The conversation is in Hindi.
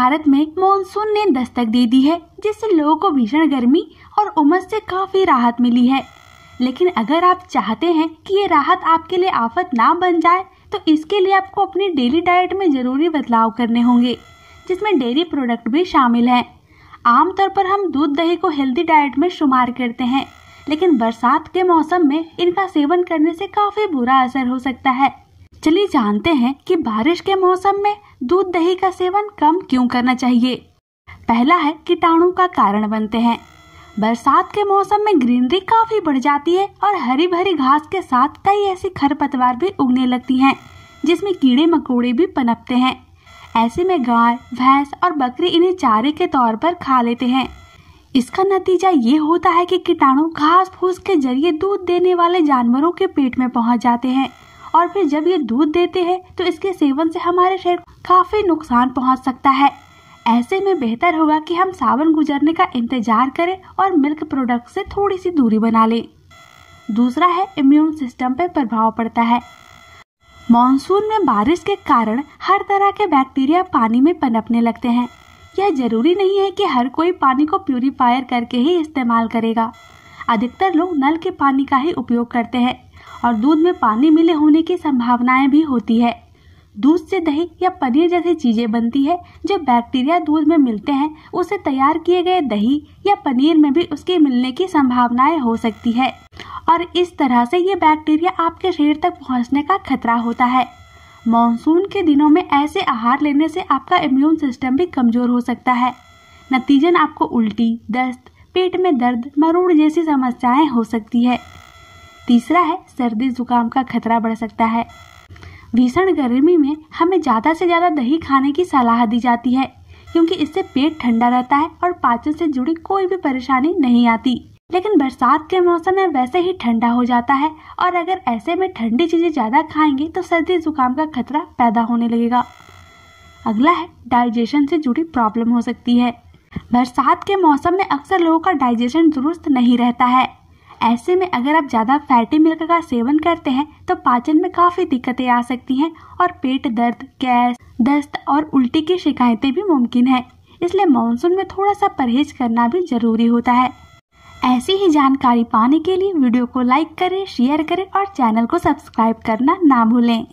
भारत में मानसून ने दस्तक दे दी है जिससे लोगों को भीषण गर्मी और उमस से काफी राहत मिली है लेकिन अगर आप चाहते हैं कि ये राहत आपके लिए आफत ना बन जाए तो इसके लिए आपको अपनी डेली डाइट में जरूरी बदलाव करने होंगे जिसमें डेयरी प्रोडक्ट भी शामिल हैं आमतौर पर हम दूध दही को हेल्दी डाइट में शुमार करते हैं लेकिन बरसात के मौसम में इनका सेवन करने से काफी बुरा असर हो सकता है चलिए जानते हैं कि बारिश के मौसम में दूध दही का सेवन कम क्यों करना चाहिए पहला है कीटाणु का कारण बनते हैं बरसात के मौसम में ग्रीनरी काफी बढ़ जाती है और हरी भरी घास के साथ कई ऐसी खरपतवार भी उगने लगती हैं जिसमें कीड़े मकोड़े भी पनपते हैं ऐसे में गाय भैंस और बकरी इन्हें चारे के तौर पर खा लेते हैं इसका नतीजा ये होता है कि कीटाणु घास फूस के जरिए दूध देने वाले जानवरों के पेट में पहुंच जाते हैं और फिर जब ये दूध देते हैं तो इसके सेवन से हमारे शरीर को काफी नुकसान पहुंच सकता है ऐसे में बेहतर होगा कि हम सावन गुजरने का इंतजार करें और मिल्क प्रोडक्ट से थोड़ी सी दूरी बना लें दूसरा है इम्यून सिस्टम पर प्रभाव पड़ता है मानसून में बारिश के कारण हर तरह के बैक्टीरिया पानी में पनपने लगते हैं यह जरूरी नहीं है कि हर कोई पानी को प्यूरिफायर करके ही इस्तेमाल करेगा अधिकतर लोग नल के पानी का ही उपयोग करते हैं और दूध में पानी मिले होने की संभावनाएं भी होती है दूध से दही या पनीर जैसी चीजें बनती है जो बैक्टीरिया दूध में मिलते हैं उसे तैयार किए गए दही या पनीर में भी उसके मिलने की संभावनाएं हो सकती है और इस तरह से ये बैक्टीरिया आपके शरीर तक पहुंचने का खतरा होता है मानसून के दिनों में ऐसे आहार लेने से आपका इम्यून सिस्टम भी कमजोर हो सकता है नतीजन आपको उल्टी दस्त पेट में दर्द मरूड़ जैसी समस्याएं हो सकती है तीसरा है सर्दी जुकाम का खतरा बढ़ सकता है भीषण गर्मी में हमें ज़्यादा से ज़्यादा दही खाने की सलाह दी जाती है क्योंकि इससे पेट ठंडा रहता है और पाचन से जुड़ी कोई भी परेशानी नहीं आती लेकिन बरसात के मौसम में वैसे ही ठंडा हो जाता है और अगर ऐसे में ठंडी चीज़ें ज़्यादा खाएंगे तो सर्दी जुकाम का खतरा पैदा होने लगेगा अगला है डाइजेशन से जुड़ी प्रॉब्लम हो सकती है बरसात के मौसम में अक्सर लोगों का डाइजेशन दुरुस्त नहीं रहता है ऐसे में अगर आप ज़्यादा फैटी मिल्क का सेवन करते हैं तो पाचन में काफ़ी दिक्कतें आ सकती हैं और पेट दर्द गैस दस्त और उल्टी की शिकायतें भी मुमकिन है इसलिए मानसून में थोड़ा सा परहेज करना भी जरूरी होता है ऐसी ही जानकारी पाने के लिए वीडियो को लाइक करें शेयर करें और चैनल को सब्सक्राइब करना ना भूलें